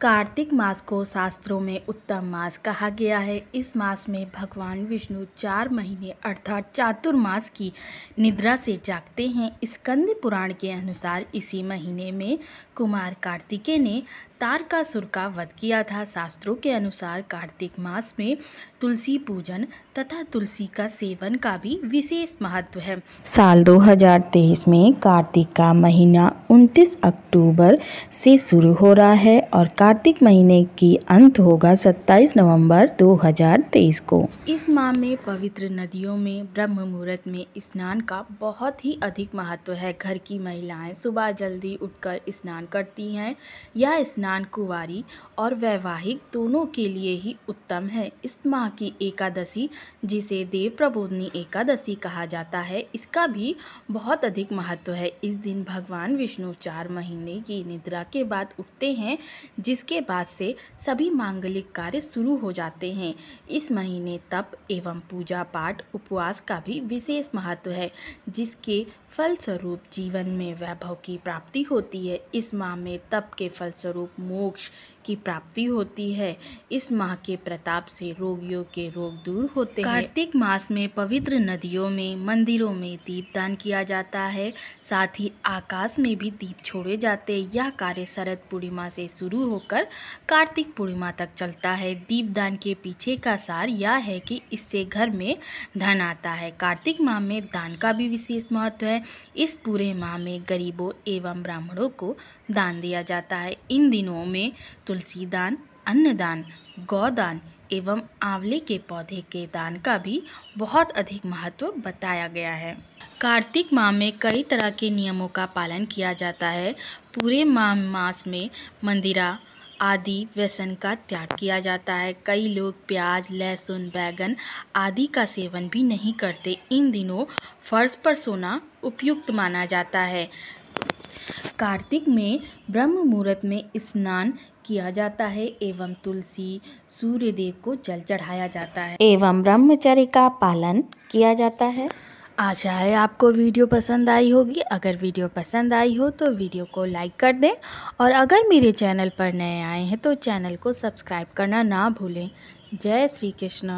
कार्तिक मास को शास्त्रों में उत्तम मास कहा गया है इस मास में भगवान विष्णु चार महीने अर्थात चातुर्मास की निद्रा से जागते हैं स्कंद पुराण के अनुसार इसी महीने में कुमार कार्तिकेय ने तारकासुर का वध किया था शास्त्रों के अनुसार कार्तिक मास में तुलसी पूजन तथा तुलसी का सेवन का भी विशेष महत्व है साल 2023 में कार्तिक का महीना 29 अक्टूबर से शुरू हो रहा है और कार्तिक महीने की अंत होगा 27 नवंबर 2023 को इस माह में पवित्र नदियों में ब्रह्म मुहूर्त में स्नान का बहुत ही अधिक महत्व है घर की महिलाएं सुबह जल्दी उठकर स्नान करती हैं यह स्नान कुवारी और वैवाहिक दोनों के लिए ही उत्तम है इस माह की एकादशी जिसे देव प्रबोधनी एकादशी कहा जाता है इसका भी बहुत अधिक महत्व है इस दिन भगवान विष्णु चार महीने की निद्रा के बाद उठते हैं जिस इसके बाद से सभी मांगलिक कार्य शुरू हो जाते हैं इस महीने तप एवं पूजा पाठ उपवास का भी विशेष महत्व है जिसके फलस्वरूप जीवन में वैभव की प्राप्ति होती है इस माह में तप के फलस्वरूप मोक्ष की प्राप्ति होती है इस माह के प्रताप से रोगियों के रोग दूर होते हैं कार्तिक मास में पवित्र नदियों में मंदिरों में दीपदान किया जाता है साथ ही आकाश में भी दीप छोड़े जाते यह कार्य शरद पूर्णिमा से शुरू होकर होकर कार्तिक पूर्णिमा तक चलता है दीपदान के पीछे का सार यह है कि इससे घर में धन आता है कार्तिक माह में दान का भी विशेष महत्व है इस पूरे माह में गरीबों एवं ब्राह्मणों को दान दिया जाता है इन दिनों में तुलसी दान अन्नदान गौदान एवं आंवले के पौधे के दान का भी बहुत अधिक महत्व बताया गया है कार्तिक माह में कई तरह के नियमों का पालन किया जाता है पूरे माह मास में मंदिरा आदि व्यसन का त्याग किया जाता है कई लोग प्याज लहसुन बैंगन आदि का सेवन भी नहीं करते इन दिनों फर्श पर सोना उपयुक्त माना जाता है कार्तिक में ब्रह्म मुहूर्त में स्नान किया जाता है एवं तुलसी सूर्य देव को जल चढ़ाया जाता है एवं ब्रह्मचर्य का पालन किया जाता है आशा है आपको वीडियो पसंद आई होगी अगर वीडियो पसंद आई हो तो वीडियो को लाइक कर दें और अगर मेरे चैनल पर नए आए हैं तो चैनल को सब्सक्राइब करना ना भूलें जय श्री कृष्ण